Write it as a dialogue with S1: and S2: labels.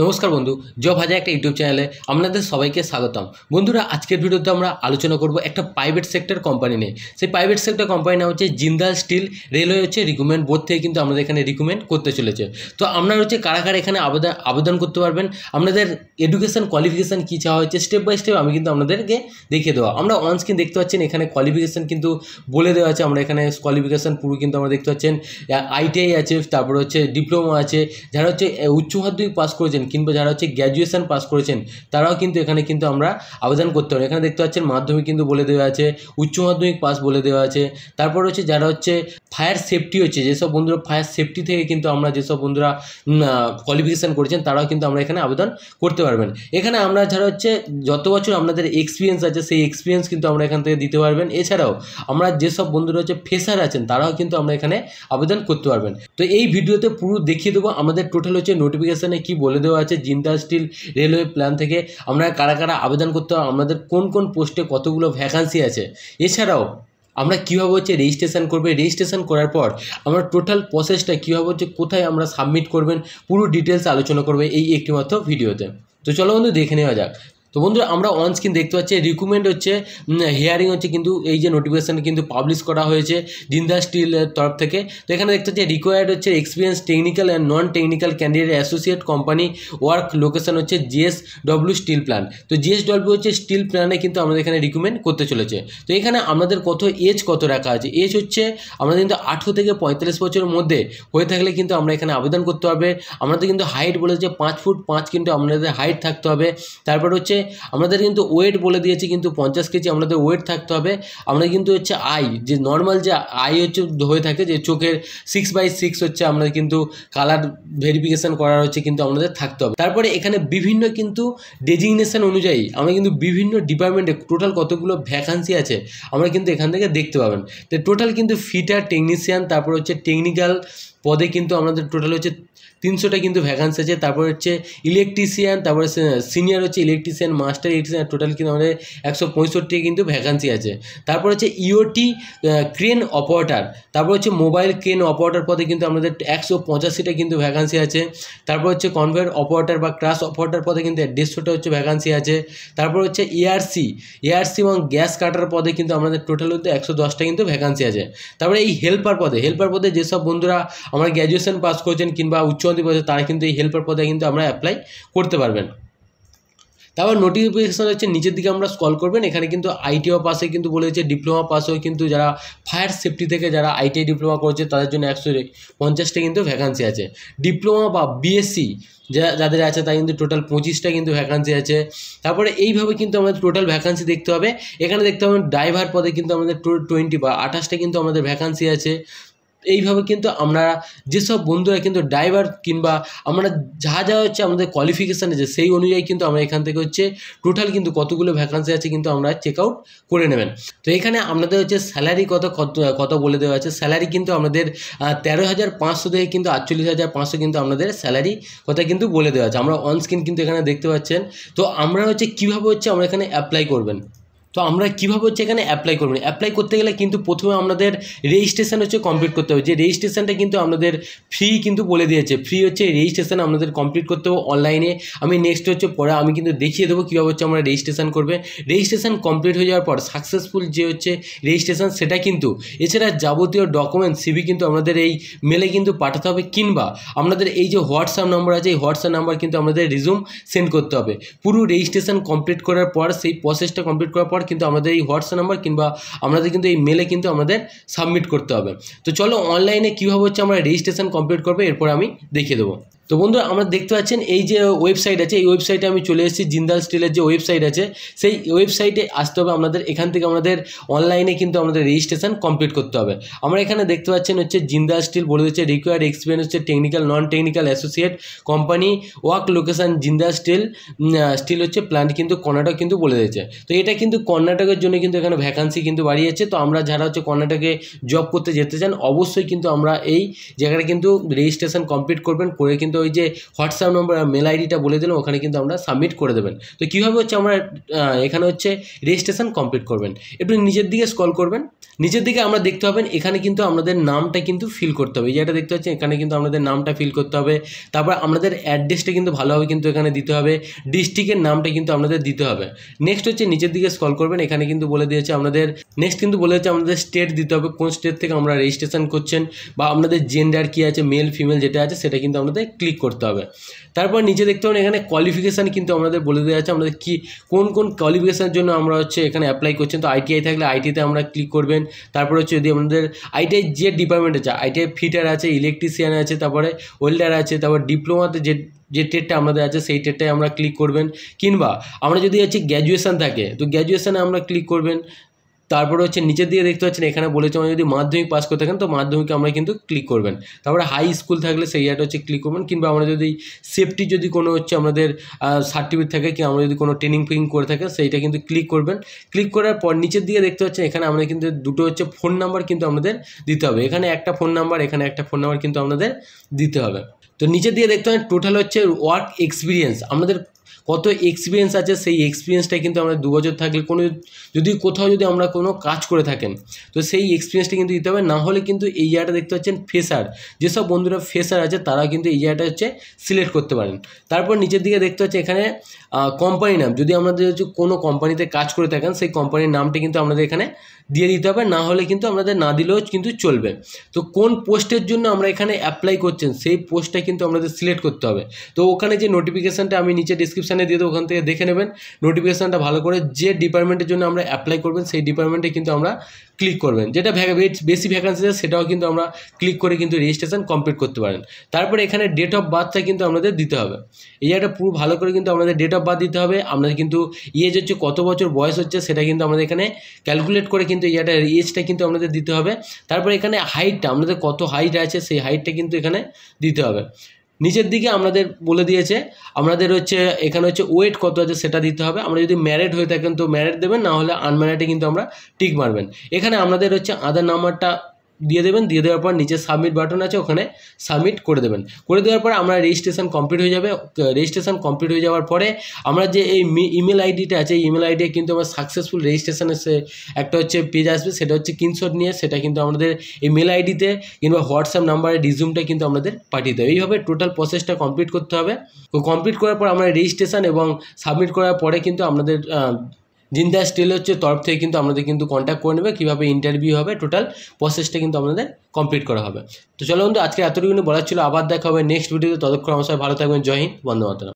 S1: নমস্কার বন্ধু জব হাজার একটা ইউটিউব চ্যানেলে আপনাদের সবাইকে স্বাগতম বন্ধুরা আজকের ভিডিওতে আমরা আলোচনা করব একটা প্রাইভেট সেক্টর কোম্পানি নিয়ে সেই প্রাইভেট সেক্টর কোম্পানি নাম হচ্ছে জিন্দাল স্টিল রেলওয়ে হচ্ছে রিকুমেন্ট বোর্ড থেকে কিন্তু আমাদের এখানে রিকমেন্ড করতে চলেছে তো আপনারা হচ্ছে কারা কারা এখানে আবেদন আবেদন করতে পারবেন আপনাদের এডুকেশন কোয়ালিফিকেশান কী চাওয়া হচ্ছে স্টেপ বাই স্টেপ আমি কিন্তু আপনাদেরকে দেখিয়ে দেওয়া আমরা অন স্ক্রিন দেখতে পাচ্ছেন এখানে কোয়ালিফিকেশান কিন্তু বলে দেওয়া আছে আমরা এখানে কোয়ালিফিকেশান পুরো কিন্তু আমরা দেখতে পাচ্ছেন আইটিআই আছে তারপর হচ্ছে ডিপ্লোমা আছে যারা হচ্ছে উচ্চ মাধ্যমিক পাস করেছেন করেছেন কিংবা যারা হচ্ছে গ্র্যাজুয়েশন পাস করেছেন তারাও কিন্তু এখানে কিন্তু আমরা আবেদন করতে পারি এখানে দেখতে পাচ্ছেন মাধ্যমিক কিন্তু বলে দেওয়া আছে উচ্চ মাধ্যমিক পাস বলে দেওয়া আছে তারপর হচ্ছে যারা হচ্ছে ফায়ার সেফটি হচ্ছে যেসব বন্ধুরা ফায়ার সেফটি থেকে কিন্তু আমরা যেসব বন্ধুরা কোয়ালিফিকেশান করেছেন তারাও কিন্তু আমরা এখানে আবেদন করতে পারবেন এখানে আমরা যারা হচ্ছে যত বছর আপনাদের এক্সপিরিয়েন্স আছে সেই এক্সপিরিয়েন্স কিন্তু আমরা এখান থেকে দিতে পারবেন এছাড়াও আমরা যেসব বন্ধুরা হচ্ছে ফেসার আছেন তারাও কিন্তু আমরা এখানে আবেদন করতে পারবেন তো এই ভিডিওতে পুরো দেখিয়ে দেবো আমাদের টোটাল হচ্ছে নোটিফিকেশানে কি বলে দেওয়া আছে জিন্দা স্টিল রেলওয়ে প্ল্যান থেকে আমরা কারা কারা আবেদন করতে হবে আমাদের কোন কোন পোস্টে কতগুলো ভ্যাকান্সি আছে এছাড়াও আমরা কীভাবে হচ্ছে রেজিস্ট্রেশন করবে রেজিস্ট্রেশন করার পর আমরা টোটাল প্রসেসটা কীভাবে হচ্ছে কোথায় আমরা সাবমিট করবেন পুরো ডিটেলস আলোচনা করবে এই একটিমাত্র ভিডিওতে তো চলো বন্ধু দেখে নেওয়া যাক তো বন্ধুরা আমরা অন স্ক্রিন দেখতে পাচ্ছি রিকমেন্ড হচ্ছে হিয়ারিং হচ্ছে কিন্তু এই যে নোটিফিকেশান কিন্তু পাবলিশ করা হয়েছে জিন্দা স্টিলের তরফ থেকে তো এখানে দেখতে পাচ্ছি রিকোয়ার্ড হচ্ছে experience technical and non technical candidate associate company work location হচ্ছে জিএস ডব্লিউ স্টিল প্ল্যান তো জিএস ডব্লিউ হচ্ছে স্টিল প্ল্যানে কিন্তু আমাদের এখানে রিকমেন্ড করতে চলেছে তো এখানে আমাদের কত এজ কত রাখা আছে এজ হচ্ছে আমাদের কিন্তু আঠেরো থেকে পঁয়তাল্লিশ বছরের মধ্যে হয়ে থাকলে কিন্তু আমরা এখানে আবেদন করতে হবে আমাদের কিন্তু হাইট বলেছে পাঁচ ফুট পাঁচ কিন্তু আমাদের হাইট থাকতে হবে তারপর হচ্ছে আমাদের কিন্তু ওয়েট বলে দিয়েছি কিন্তু পঞ্চাশ কেজি আমাদের ওয়েট থাকতে হবে আমরা কিন্তু হচ্ছে আই যে নর্মাল যে আই হচ্ছে হয়ে থাকে যে চোখের সিক্স বাই সিক্স হচ্ছে আমরা কিন্তু কালার ভেরিফিকেশান করার হচ্ছে কিন্তু আমাদের থাকতে হবে তারপরে এখানে বিভিন্ন কিন্তু ডেজিগনেশান অনুযায়ী আমরা কিন্তু বিভিন্ন ডিপার্টমেন্টে টোটাল কতগুলো ভ্যাকান্সি আছে আমরা কিন্তু এখান থেকে দেখতে পাবেন তো টোটাল কিন্তু ফিটার টেকনিশিয়ান তারপর হচ্ছে টেকনিক্যাল পদে কিন্তু আমাদের টোটাল হচ্ছে তিনশোটা কিন্তু ভ্যাকান্সি আছে তারপর হচ্ছে ইলেকট্রিশিয়ান তারপরে সিনিয়র হচ্ছে ইলেকট্রিশিয়ান একজন মাস্টার ইলেকট্রিশিয়ান টোটাল কিন্তু আমাদের একশো পঁয়ষট্টি কিন্তু ভ্যাকান্সি আছে তারপর হচ্ছে ইওটি ক্রেন অপারেটার তারপর হচ্ছে মোবাইল ক্রেন অপারেটার পদে কিন্তু আমাদের একশো পঁচাশিটা কিন্তু ভ্যাকান্সি আছে তারপর হচ্ছে কনভেয়ার অপারেটার বা ক্রাস অপারেটার পদে কিন্তু দেড়শোটা হচ্ছে ভ্যাকান্সি আছে তারপর হচ্ছে এআরসি এআরসি এবং গ্যাস কাটার পদে কিন্তু আমাদের টোটাল হতে একশো দশটা কিন্তু ভ্যাকান্সি আছে তারপরে এই হেল্পার পদে হেল্পার পদে যেসব বন্ধুরা আমরা গ্র্যাজুয়েশন পাস করছেন কিংবা উচ্চ পদে তারা কিন্তু এই হেল্পার পদে কিন্তু আমরা অ্যাপ্লাই করতে পারবেন তারপর নোটিফিকেশান হচ্ছে নিচের দিকে আমরা স্কল করবেন এখানে কিন্তু আইটিও পাশে কিন্তু বলেছে ডিপ্লোমা হয়ে কিন্তু যারা ফায়ার সেফটি থেকে যারা আইটিআই ডিপ্লোমা করছে তাদের জন্য একশো পঞ্চাশটা কিন্তু ভ্যাকান্সি আছে ডিপ্লোমা বা বিএসসি যা যাদের আছে তাই কিন্তু টোটাল পঁচিশটা কিন্তু ভ্যাকান্সি আছে তারপরে এইভাবে কিন্তু আমাদের টোটাল ভ্যাকান্সি দেখতে হবে এখানে দেখতে হবে ড্রাইভার পদে কিন্তু আমাদের টোয়েন্টি বা আঠাশটা কিন্তু আমাদের ভ্যাকান্সি আছে এইভাবে কিন্তু আমরা যেসব বন্ধুরা কিন্তু ড্রাইভার কিংবা আমরা যা যা হচ্ছে আমাদের কোয়ালিফিকেশান আছে সেই অনুযায়ী কিন্তু আমরা এখান থেকে হচ্ছে টোটাল কিন্তু কতগুলো ভ্যাকান্সি আছে কিন্তু আমরা চেক আউট করে নেবেন তো এখানে আপনাদের হচ্ছে স্যালারি কত কত বলে দেওয়া আছে স্যালারি কিন্তু আমাদের তেরো হাজার পাঁচশো থেকে কিন্তু আটচল্লিশ হাজার পাঁচশো কিন্তু আমাদের স্যালারি কথা কিন্তু বলে দেওয়া আছে আমরা অনস্ক্রিন কিন্তু এখানে দেখতে পাচ্ছেন তো আমরা হচ্ছে কীভাবে হচ্ছে আমরা এখানে অ্যাপ্লাই করবেন তো আমরা কীভাবে হচ্ছে এখানে অ্যাপ্লাই করবেন অ্যাপ্লাই করতে গেলে কিন্তু প্রথমে আমাদের রেজিস্ট্রেশন হচ্ছে কমপ্লিট করতে হবে যে রেজিস্ট্রেশনটা কিন্তু আমাদের ফ্রি কিন্তু বলে দিয়েছে ফ্রি হচ্ছে রেজিস্ট্রেশন আমাদের কমপ্লিট করতে হবে অনলাইনে আমি নেক্সট হচ্ছে পরে আমি কিন্তু দেখিয়ে দেবো কীভাবে হচ্ছে আমরা রেজিস্ট্রেশন করবে রেজিস্ট্রেশন কমপ্লিট হয়ে যাওয়ার পর সাকসেসফুল যে হচ্ছে রেজিস্ট্রেশন সেটা কিন্তু এছাড়া যাবতীয় ডকুমেন্ট সিবি কিন্তু আমাদের এই মেলে কিন্তু পাঠাতে হবে কিংবা আমাদের এই যে হোয়াটসঅ্যাপ নাম্বার আছে এই হোয়াটসঅ্যাপ নাম্বার কিন্তু আমাদের রিজুম সেন্ড করতে হবে পুরো রেজিস্ট্রেশন কমপ্লিট করার পর সেই প্রসেসটা কমপ্লিট করার পর নাম্বার কিন্তু আমাদের এই হোয়াটসঅ্যাপ নাম্বার কিংবা আমাদের কিন্তু এই মেলে কিন্তু আমাদের সাবমিট করতে হবে তো চলো অনলাইনে কীভাবে হচ্ছে আমরা রেজিস্ট্রেশন কমপ্লিট করবো এরপর আমি দেখিয়ে দেবো তো বন্ধুরা আমরা দেখতে পাচ্ছেন এই যে ওয়েবসাইট আছে এই ওয়েবসাইটে আমি চলে এসেছি জিন্দাল স্টিলের যে ওয়েবসাইট আছে সেই ওয়েবসাইটে আসতে হবে আমাদের এখান থেকে আমাদের অনলাইনে কিন্তু আমাদের রেজিস্ট্রেশন কমপ্লিট করতে হবে আমরা এখানে দেখতে পাচ্ছেন হচ্ছে জিন্দাল স্টিল বলে দিচ্ছে রিকোয়ার্ড এক্সপিরিয়েন্স হচ্ছে technical non technical associate company work location Jindal steel steel হচ্ছে প্ল্যান্ট কিন্তু কর্ণাটক কিন্তু বলে দিয়েছে তো এটা কিন্তু কর্ণাটকের জন্য কিন্তু এখানে ভ্যাকান্সি কিন্তু বাড়িয়েছে তো আমরা যারা হচ্ছে কর্ণাটকে জব করতে যেতে চান অবশ্যই কিন্তু আমরা এই জায়গাটা কিন্তু রেজিস্ট্রেশন কমপ্লিট করবেন করে কিন্তু ওই যে হোয়াটসঅ্যাপ নম্বর মেল আইডিটা বলে দিলাম ওখানে কিন্তু আমরা সাবমিট করে দেবেন তো কীভাবে হচ্ছে আমরা এখানে হচ্ছে রেজিস্ট্রেশন কমপ্লিট করবেন একটু নিজের দিকে স্কল করবেন নিচের দিকে আমরা দেখতে পাবেন এখানে কিন্তু আমাদের নামটা কিন্তু ফিল করতে হবে যেটা দেখতে পাচ্ছেন এখানে কিন্তু আমাদের নামটা ফিল করতে হবে তারপর আমাদের অ্যাড্রেসটা কিন্তু ভালোভাবে কিন্তু এখানে দিতে হবে ডিস্ট্রিক্টের নামটা কিন্তু আমাদের দিতে হবে নেক্সট হচ্ছে নিচের দিকে স্কল করবেন এখানে কিন্তু বলে দিয়েছে আপনাদের নেক্সট কিন্তু বলে দিয়েছে আমাদের স্টেট দিতে হবে কোন স্টেট থেকে আমরা রেজিস্ট্রেশন করছেন বা আপনাদের জেন্ডার কী আছে মেল ফিমেল যেটা আছে সেটা কিন্তু আমাদের ক্লিক করতে হবে তারপর নিচে দেখতে পাবেন এখানে কোয়ালিফিকেশান কিন্তু আমাদের বলে দেওয়া আছে আমাদের কী কোন কোন কোয়ালিফিকেশানের জন্য আমরা হচ্ছে এখানে অ্যাপ্লাই করছেন তো আইটিআই থাকলে আইটিতে আমরা ক্লিক করবেন তারপর হচ্ছে যদি আমাদের আইটিআই যে ডিপার্টমেন্ট আছে আইটিআই ফিটার আছে ইলেকট্রিশিয়ান আছে তারপরে ওয়েল্ডার আছে তারপর ডিপ্লোমাতে যে যে টেটটা আমাদের আছে সেই টেটটাই আমরা ক্লিক করবেন কিংবা আমরা যদি আছে গ্র্যাজুয়েশান থাকে তো গ্র্যাজুয়েশানে আমরা ক্লিক করবেন তারপরে হচ্ছে নিচের দিকে দেখতে পাচ্ছেন এখানে বলেছে আমরা মানে যদি মাধ্যমিক পাস করে থাকেন তো মাধ্যমিকে আমরা কিন্তু ক্লিক করবেন তারপরে হাই স্কুল থাকলে সেই জায়গাটা হচ্ছে ক্লিক করবেন কিংবা আমরা যদি সেফটি যদি কোনো হচ্ছে আমাদের সার্টিফিকেট থাকে কি আমরা যদি কোনো ট্রেনিং ফিং করে থাকে সেইটা কিন্তু ক্লিক করবেন ক্লিক করার পর নিচের দিকে দেখতে পাচ্ছেন এখানে আমরা কিন্তু দুটো হচ্ছে ফোন নাম্বার কিন্তু আমাদের দিতে হবে এখানে একটা ফোন নাম্বার এখানে একটা ফোন নাম্বার কিন্তু আমাদের দিতে হবে তো নিচে দিয়ে দেখতে হয় টোটাল হচ্ছে ওয়ার্ক এক্সপিরিয়েন্স আমাদের কত এক্সপিরিয়েন্স আছে সেই এক্সপিরিয়েন্সটা কিন্তু আমরা দু বছর থাকলে কোনো যদি কোথাও যদি আমরা কোনো কাজ করে থাকেন তো সেই এক্সপিরিয়েন্সটা কিন্তু দিতে হবে না হলে কিন্তু এই জায়গাটা দেখতে পাচ্ছেন ফেসার যেসব বন্ধুরা ফেসার আছে তারা কিন্তু এই জায়গাটা হচ্ছে সিলেক্ট করতে পারেন তারপর নিচের দিকে দেখতে পাচ্ছি এখানে কোম্পানি নাম যদি আমাদের হচ্ছে কোনো কোম্পানিতে কাজ করে থাকেন সেই কোম্পানির নামটা কিন্তু আমাদের এখানে দিয়ে দিতে হবে না হলে কিন্তু আমাদের না দিলেও কিন্তু চলবে তো কোন পোস্টের জন্য আমরা এখানে অ্যাপ্লাই করছেন সেই পোস্টটা কিন্তু আমাদের সিলেক্ট করতে হবে তো ওখানে যে নোটিফিকেশানটা আমি নিচে ডিসক্রিপশান ডিসক্রিপশানে দিয়ে দেবো ওখান থেকে দেখে নেবেন নোটিফিকেশানটা ভালো করে যে ডিপার্টমেন্টের জন্য আমরা অ্যাপ্লাই করবেন সেই ডিপার্টমেন্টে কিন্তু আমরা ক্লিক করবেন যেটা বেশি ভ্যাকান্সি আছে সেটাও কিন্তু আমরা ক্লিক করে কিন্তু রেজিস্ট্রেশন কমপ্লিট করতে পারেন তারপরে এখানে ডেট অফ বার্থটা কিন্তু আমাদের দিতে হবে এই একটা পুরো ভালো করে কিন্তু আমাদের ডেট অফ বার্থ দিতে হবে আপনাদের কিন্তু এজ হচ্ছে কত বছর বয়স হচ্ছে সেটা কিন্তু আমাদের এখানে ক্যালকুলেট করে কিন্তু ইয়াটা এজটা কিন্তু আমাদের দিতে হবে তারপরে এখানে হাইটটা আমাদের কত হাইট আছে সেই হাইটটা কিন্তু এখানে দিতে হবে নিচের দিকে আমাদের বলে দিয়েছে আমাদের হচ্ছে এখানে হচ্ছে ওয়েট কত আছে সেটা দিতে হবে আমরা যদি ম্যারেড হয়ে থাকেন তো ম্যারেড দেবেন না হলে আনম্যারেডে কিন্তু আমরা টিক মারবেন এখানে আমাদের হচ্ছে আধার নাম্বারটা দিয়ে দেবেন দিয়ে দেওয়ার পর নিচে সাবমিট বাটন আছে ওখানে সাবমিট করে দেবেন করে দেওয়ার পর আমরা রেজিস্ট্রেশন কমপ্লিট হয়ে যাবে রেজিস্ট্রেশন কমপ্লিট হয়ে যাওয়ার পরে আমরা যে এই ইমেল আইডিটা আছে ইমেল আইডি কিন্তু আমার সাকসেসফুল রেজিস্ট্রেশনের সে একটা হচ্ছে পেজ আসবে সেটা হচ্ছে কিনশট নিয়ে সেটা কিন্তু আমাদের এই মেল আইডিতে কিংবা হোয়াটসঅ্যাপ নাম্বারে রিজিউমটা কিন্তু আমাদের পাঠিয়ে দেবে এইভাবে টোটাল প্রসেসটা কমপ্লিট করতে হবে কমপ্লিট করার পর আমরা রেজিস্ট্রেশন এবং সাবমিট করার পরে কিন্তু আমাদের জিন্দা স্টিল হচ্ছে তরফ থেকে কিন্তু আমাদের কিন্তু কন্ট্যাক্ট করে নেবে কীভাবে ইন্টারভিউ হবে টোটাল প্রসেসটা কিন্তু আমাদের কমপ্লিট করা হবে তো চলো বন্ধু আজকে এতটুকু বলার ছিল আবার দেখা হবে নেক্সট ভিডিওতে ততক্ষণ আমার সবাই ভালো থাকবেন জয় হিন্দ বন্ধু